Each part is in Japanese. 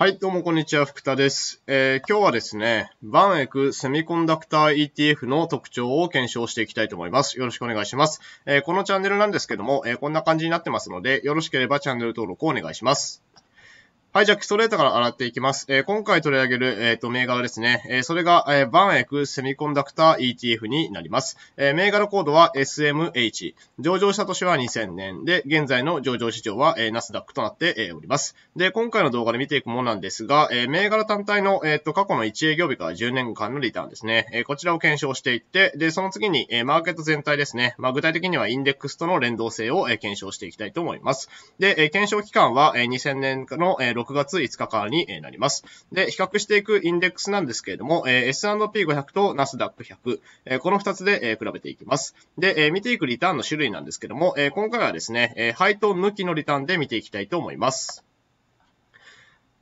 はい、どうもこんにちは、福田です。えー、今日はですね、バンエクセミコンダクター ETF の特徴を検証していきたいと思います。よろしくお願いします。えー、このチャンネルなんですけども、えー、こんな感じになってますので、よろしければチャンネル登録をお願いします。はい、じゃあ、基礎レータから洗っていきます。えー、今回取り上げる、えっ、ー、と、銘柄ですね。えー、それが、えー、バンエクセミコンダクター ETF になります。えー、銘柄コードは SMH。上場した年は2000年で、現在の上場市場は、えー、ナスダックとなって、えー、おります。で、今回の動画で見ていくものなんですが、えー、銘柄単体の、えっ、ー、と、過去の1営業日から10年間のリターンですね。えー、こちらを検証していって、で、その次に、えー、マーケット全体ですね。まあ、具体的にはインデックスとの連動性を、えー、検証していきたいと思います。で、えー、検証期間は、えー、2000年の、えー6月5日からになります。で、比較していくインデックスなんですけれども、S&P500 と n a s d a q 100、この2つで比べていきます。で、見ていくリターンの種類なんですけども、今回はですね、配当抜きのリターンで見ていきたいと思います。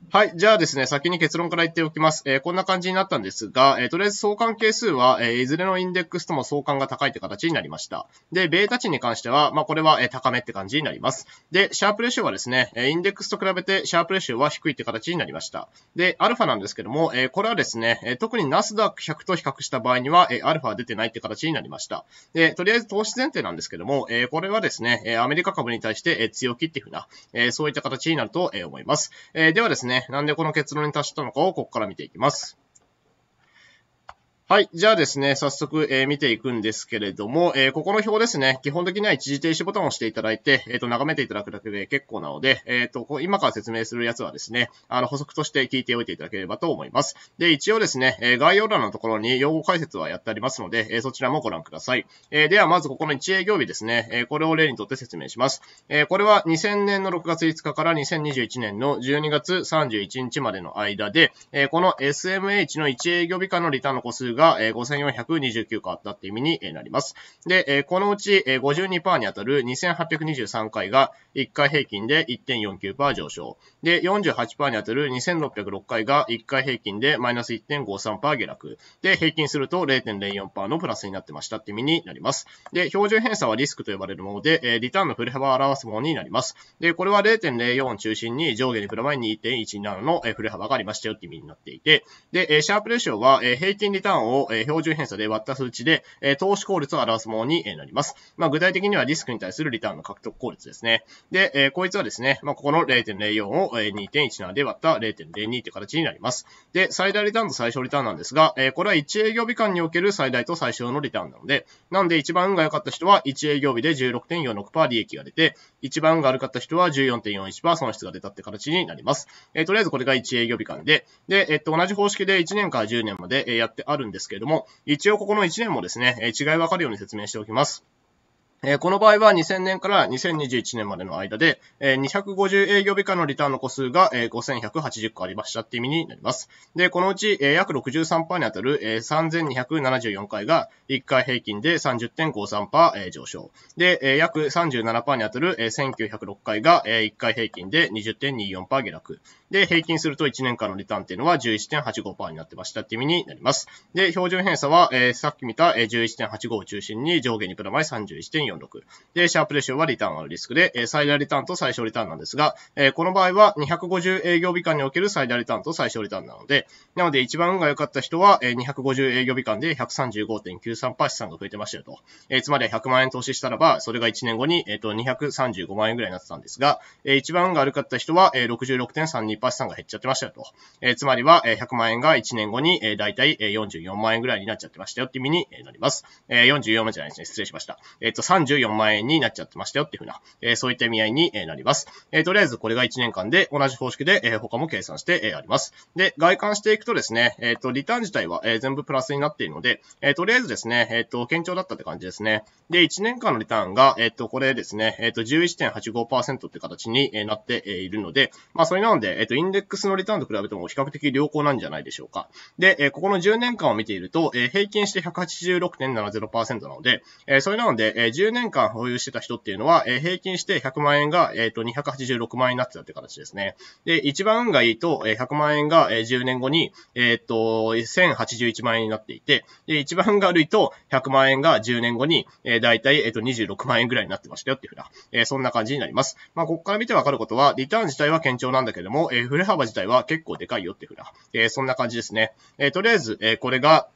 はい。じゃあですね、先に結論から言っておきます。えー、こんな感じになったんですが、えー、とりあえず相関係数は、えー、いずれのインデックスとも相関が高いって形になりました。で、ベータ値に関しては、まあ、これは、え高めって感じになります。で、シャープレシオはですね、えインデックスと比べてシャープレシオは低いって形になりました。で、アルファなんですけども、えこれはですね、え特にナスダック100と比較した場合には、えアルファは出てないって形になりました。で、とりあえず投資前提なんですけども、えこれはですね、えアメリカ株に対して、え強気っていうふうな、えそういった形になると、え思います。えではですね、ね、なんでこの結論に達したのかをここから見ていきます。はい。じゃあですね、早速、えー、見ていくんですけれども、えー、ここの表ですね、基本的には一時停止ボタンを押していただいて、えっ、ー、と、眺めていただくだけで結構なので、えっ、と、今から説明するやつはですね、あの、補足として聞いておいていただければと思います。で、一応ですね、え概要欄のところに用語解説はやってありますので、えそちらもご覧ください。えでは、まずここの1営業日ですね、えこれを例にとって説明します。えこれは2000年の6月5日から2021年の12月31日までの間で、えこの SMH の1営業日間のリターンの個数が、5429回だって意味になります。で、このうち、52%に当たる2823回が1回平均で1.49%上昇。で、48%に当たる2606回が1回平均でマイナス1.53%下落。で、平均すると0.04%のプラスになってましたって意味になります。で、標準偏差はリスクと呼ばれるもので、リターンの振れ幅を表すものになります。で、これは0.04を中心に上下に振る舞い2.17の振れ幅がありましたよって意味になっていて、で、シャープレシオは平均リターンをを、え標準偏差で割った数値で、え投資効率を表すものになります。まあ、具体的にはリスクに対するリターンの獲得効率ですね。で、えこいつはですね、まあ、ここの0.04を2.17で割った0.02という形になります。で、最大リターンと最小リターンなんですが、えこれは1営業日間における最大と最小のリターンなので、なんで一番運が良かった人は1営業日で16.46%利益が出て、一番運が悪かった人は14.41%損失が出たって形になります。えとりあえずこれが1営業日間で、で、えっと、同じ方式で1年から10年までやってあるんですですけれども、一応ここの1年もですね、違いわかるように説明しておきます。えこの場合は2000年から2021年までの間で、え250営業日間のリターンの個数が、え5180個ありましたって意味になります。で、このうち、えー、約63%に当たる、え3274回が1回平均で30.53%、え上昇。で、えー、約37%に当たる、え1906回が、え1回平均で20.24%下落。で、平均すると1年間のリターンっていうのは11.85%になってましたっていう意味になります。で、標準偏差は、えー、さっき見た11.85を中心に上下にプラマイ31.46。で、シャープレシオはリターンあるリスクで、最大リターンと最小リターンなんですが、えー、この場合は250営業日間における最大リターンと最小リターンなので、なので一番運が良かった人は、えー、250営業日間で135.93%資産が増えてましたよと。えー、つまり100万円投資したらば、それが1年後に、えー、と、235万円ぐらいになってたんですが、えー、一番運が悪かった人は、えー、66.32%。パー2%が減っちゃってましたよと。えー、つまりは、100万円が1年後に、えー、だいたい44万円ぐらいになっちゃってましたよっていう意味になります。えー、44万じゃないですね。失礼しました。えっ、ー、と、34万円になっちゃってましたよっていうふうな、えー、そういった意味合いになります。えー、とりあえずこれが1年間で同じ方式で、えー、他も計算して、えー、あります。で、外観していくとですね、えっ、ー、と、リターン自体は、えー、全部プラスになっているので、えー、とりあえずですね、えっ、ー、と、堅調だったって感じですね。で、1年間のリターンが、えっ、ー、と、これですね、えっ、ー、と、11.85%って形になっているので、まあ、それなので、っと、インデックスのリターンと比べても比較的良好なんじゃないでしょうか。で、えここの10年間を見ていると、え平均して186.70%なので、えそれなので、え10年間保有してた人っていうのは、え平均して100万円が、えっと、286万円になってたって形ですね。で、一番運がいいと、え100万円が、え10年後に、えっと、1081万円になっていて、で、一番運が悪いと、100万円が10年後に、えだいたい、えっと、26万円ぐらいになってましたよっていうふうな、えそんな感じになります。まあ、ここから見てわかることは、リターン自体は堅調なんだけども、えー、振れ幅自体は結構でかいよっていうふえー、そんな感じですね。えー、とりあえず、えこれが、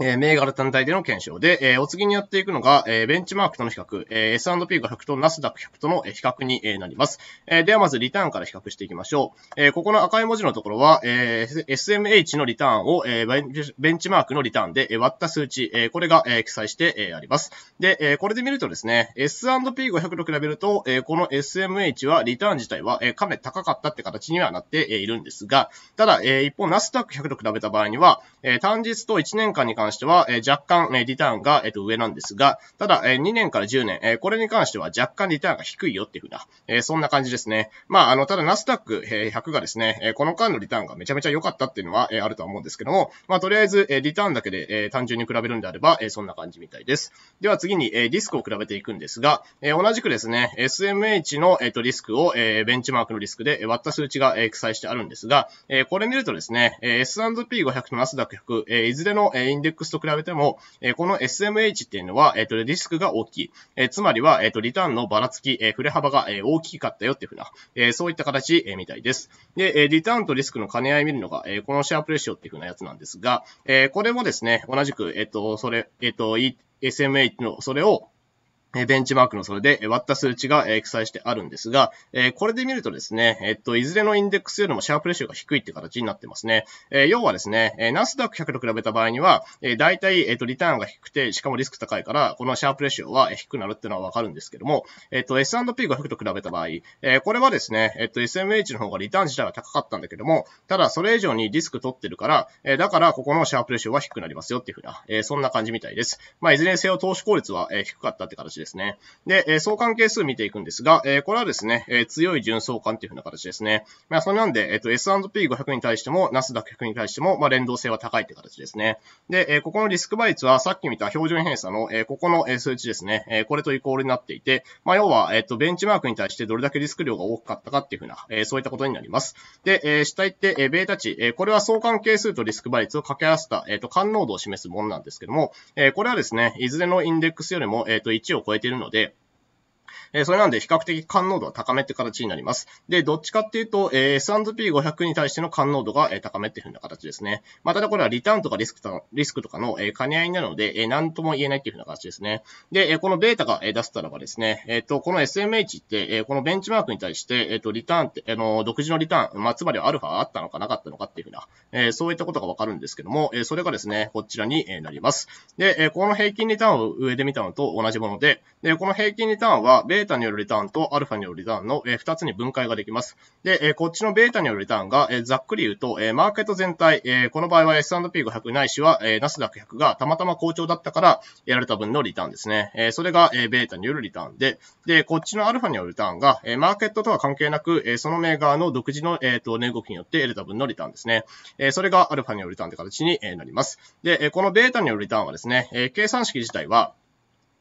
えー、銘柄単体での検証で、えー、お次にやっていくのが、えー、ベンチマークとの比較、えー、S&P が0 0とナスダック100との比較に、えー、なります。えー、ではまずリターンから比較していきましょう。えー、ここの赤い文字のところは、えー、SMH のリターンを、えー、ベンチマークのリターンで割った数値、えー、これが、えー、記載して、えー、あります。で、えー、これで見るとですね、S&P500 と比べると、えー、この SMH はリターン自体は、えー、かなり高かったって形にはなっているんですが、ただ、えー、一方ナスダック100と比べた場合には、えー、単日と1年間に関関しては、えー、若干、えリターンが、えと、上なんですが、ただ、え2年から10年、えこれに関しては若干リターンが低いよっていうふうな、えそんな感じですね。まあ、あの、ただナスダック、え100がですね、えこの間のリターンがめちゃめちゃ良かったっていうのは、えあるとは思うんですけども、まあ、とりあえず、えリターンだけで、え単純に比べるんであれば、えそんな感じみたいです。では次に、えリスクを比べていくんですが、え同じくですね、SMH の、えっ、と、リスクを、えベンチマークのリスクで割った数値が、え記載してあるんですが、えこれ見るとですね、え S&P500 とナスダック100、えいずれの、えインデックス FX と比べても、えこの SMH っていうのは、えっ、と、リスクが大きい。えつまりは、えっ、と、リターンのばらつき、え振れ幅が、え大きかったよっていうふうな、えそういった形、えみたいです。で、えリターンとリスクの兼ね合い見るのが、えこのシェアプレシオっていうふうなやつなんですが、えこれもですね、同じく、えっ、と、それ、えっ、と、SMH の、それを、ベンチマークのそれで割った数値が記載してあるんですが、これで見るとですね、えっと、いずれのインデックスよりもシャープレシオが低いって形になってますね。要はですね、ナスダック100と比べた場合には、大体、えっと、リターンが低くて、しかもリスク高いから、このシャープレシオは低くなるっていうのはわかるんですけども、えっと、S&P500 と比べた場合、これはですね、えっと、SMH の方がリターン自体は高かったんだけども、ただそれ以上にリスク取ってるから、だからここのシャープレシオは低くなりますよっていうふうな、そんな感じみたいです。まあ、いずれにせよ投資効率は低かったって形です。ですね。で、え相関係数見ていくんですが、えこれはですね、え強い純相関っていう風な形ですね。まあ、それなんで、えっ、と、S&P500 に対しても、ナスダック100に対しても、まあ、連動性は高いって形ですね。で、えここのリスク倍率は、さっき見た標準偏差の、えここの数値ですね、えこれとイコールになっていて、まあ、要は、えっ、と、ベンチマークに対してどれだけリスク量が大きかったかっていう風な、えそういったことになります。で、え下行って、えベータ値、えこれは相関係数とリスク倍率を掛け合わせた、えっ、と、感濃度を示すものなんですけども、えこれはですね、いずれのインデックスよりも、えっ、と、1を超え超えてるので、えそれなんで比較的感濃度は高めって形になります。で、どっちかっていうと、え S&P500 に対しての感濃度が、え高めっていうふうな形ですね。まあ、ただこれはリターンとかリスクとリスクとかの、え兼ね合いなので、え何とも言えないっていうふうな形ですね。で、えこのデータが、え出せたらばですね、えっ、と、この SMH って、えこのベンチマークに対して、えっ、と、リターンって、あの、独自のリターン、まあ、つまりはアルファあったのかなかったのかっていうふうな、えそういったことがわかるんですけども、えそれがですね、こちらになります。で、えこの平均リターンを上で見たのと同じもので、で、この平均リターンは、ベータによるリターンとアルファによるリターンの2つに分解ができます。で、こっちのベータによるリターンが、ざっくり言うと、マーケット全体、この場合は S&P500 ないしは、ナスダック100がたまたま好調だったからやられた分のリターンですね。それが、ベータによるリターンで、で、こっちのアルファによるリターンが、マーケットとは関係なく、そのメーカーの独自の、えっ、と、値動きによって得れた分のリターンですね。それがアルファによるリターンって形になります。で、このベータによるリターンはですね、計算式自体は、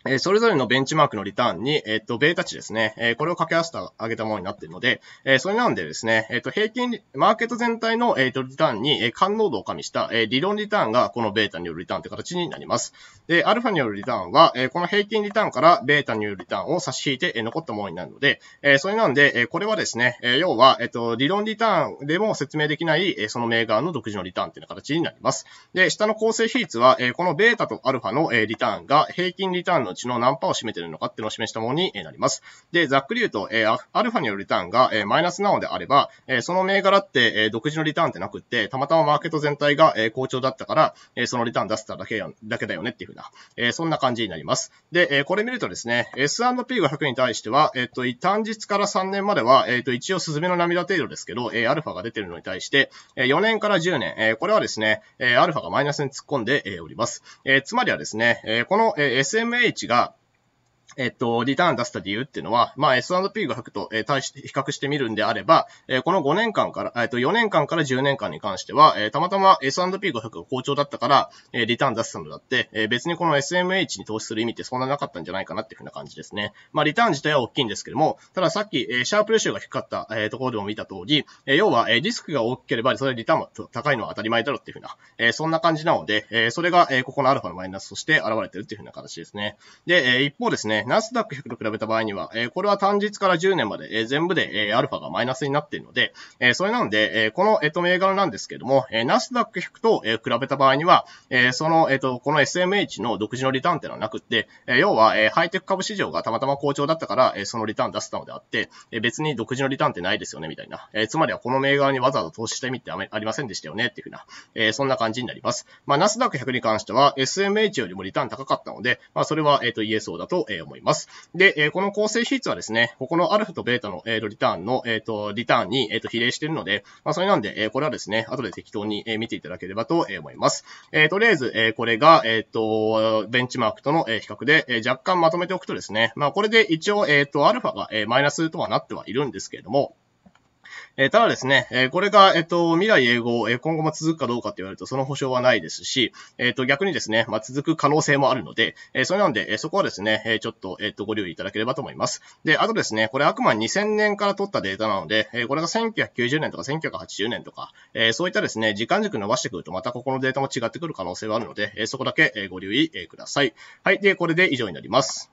えそれぞれのベンチマークのリターンに、えっ、と、ベータ値ですね。えこれを掛け合わせてあげたものになっているので、えそれなんでですね、えっ、と、平均、マーケット全体の、えっ、と、リターンに、え感濃度を加味した、え理論リターンが、このベータによるリターンという形になります。で、アルファによるリターンは、えこの平均リターンからベータによるリターンを差し引いて、え残ったものになるので、えそれなんで、えこれはですね、え要は、えっ、と、理論リターンでも説明できない、えその銘柄の独自のリターンという形になります。で、下の構成比率は、えこのベータとアルファの、えリターンが平均リターンののうちの何パを占めてるのかっていうのを示したものになります。で、ざっくり言うと、えー、アルファによるリターンが、えー、マイナスなのであれば、えー、その銘柄って、えー、独自のリターンってなくって、たまたまマーケット全体が、えー、好調だったから、えー、そのリターン出せただけやだけだよねっていうふうな、えー、そんな感じになります。で、えー、これ見るとですね、S&P500 に対しては、えっ、ー、と、単日から3年までは、えっ、ー、と、一応スズメの涙程度ですけど、えー、アルファが出てるのに対して、えー、4年から10年、えー、これはですね、えー、アルファがマイナスに突っ込んで、えー、おります。えー、つまりはですね、えー、この、えー、SMH ちがえっと、リターン出した理由っていうのは、まあ、S&P 500と、えー、対して比較してみるんであれば、えー、この5年間から、えっと、4年間から10年間に関しては、えー、たまたま S&P500 が好調だったから、えー、リターン出すたのだって、えー、別にこの SMH に投資する意味ってそんななかったんじゃないかなっていうふうな感じですね。まあ、リターン自体は大きいんですけども、たださっき、えー、シャープレシオが低かった、えー、ところでも見た通り、えー、要は、えー、リスクが大きければ、それリターンも高いのは当たり前だろっていうふうな、えー、そんな感じなので、えー、それが、えー、ここのアルファのマイナスとして現れてるっていうふうな形ですね。で、えー、一方ですね、ナスダック100と比べた場合には、えこれは単日から10年まで、え全部で、えアルファがマイナスになっているので、えそれなんで、えこの、えっ、と、銘柄なんですけども、えナスダック100と、え比べた場合には、えその、えっ、と、この SMH の独自のリターンっていうのはなくって、え要は、えハイテク株市場がたまたま好調だったから、えそのリターン出せたのであって、え別に独自のリターンってないですよね、みたいな。えつまりはこの銘柄にわざわざ投資してみってありませんでしたよね、っていうふうな、えそんな感じになります。まあ、ナスダック100に関しては、SMH よりもリターン高かったので、まあ、それは、えっ、と、言えそうだと、え思います。で、えこの構成比率はですね、ここのアルフとベータの、えとリターンの、えっ、と、リターンに、えっ、と、比例しているので、まあ、それなんで、えこれはですね、後で適当に、え見ていただければと思います。えとりあえず、えこれが、えっ、と、ベンチマークとの、え比較で、え若干まとめておくとですね、まあ、これで一応、えっ、と、アルファが、えマイナスとはなってはいるんですけれども、えー、ただですね、えー、これが、えっ、と、未来英語、え今後も続くかどうかって言われると、その保証はないですし、えっ、と、逆にですね、まあ、続く可能性もあるので、えそれなんで、えそこはですね、えちょっと、えっ、と、ご留意いただければと思います。で、あとですね、これあくま2000年から取ったデータなので、えこれが1990年とか1980年とか、えそういったですね、時間軸伸ばしてくると、またここのデータも違ってくる可能性はあるので、えそこだけ、えご留意、ください。はい。で、これで以上になります。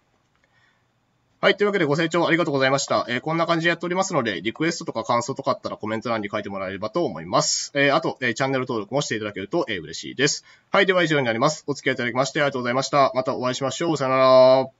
はい。というわけでご清聴ありがとうございました。えー、こんな感じでやっておりますので、リクエストとか感想とかあったらコメント欄に書いてもらえればと思います。えー、あと、えー、チャンネル登録もしていただけると、え嬉しいです。はい。では以上になります。お付き合いいただきましてありがとうございました。またお会いしましょう。さよなら。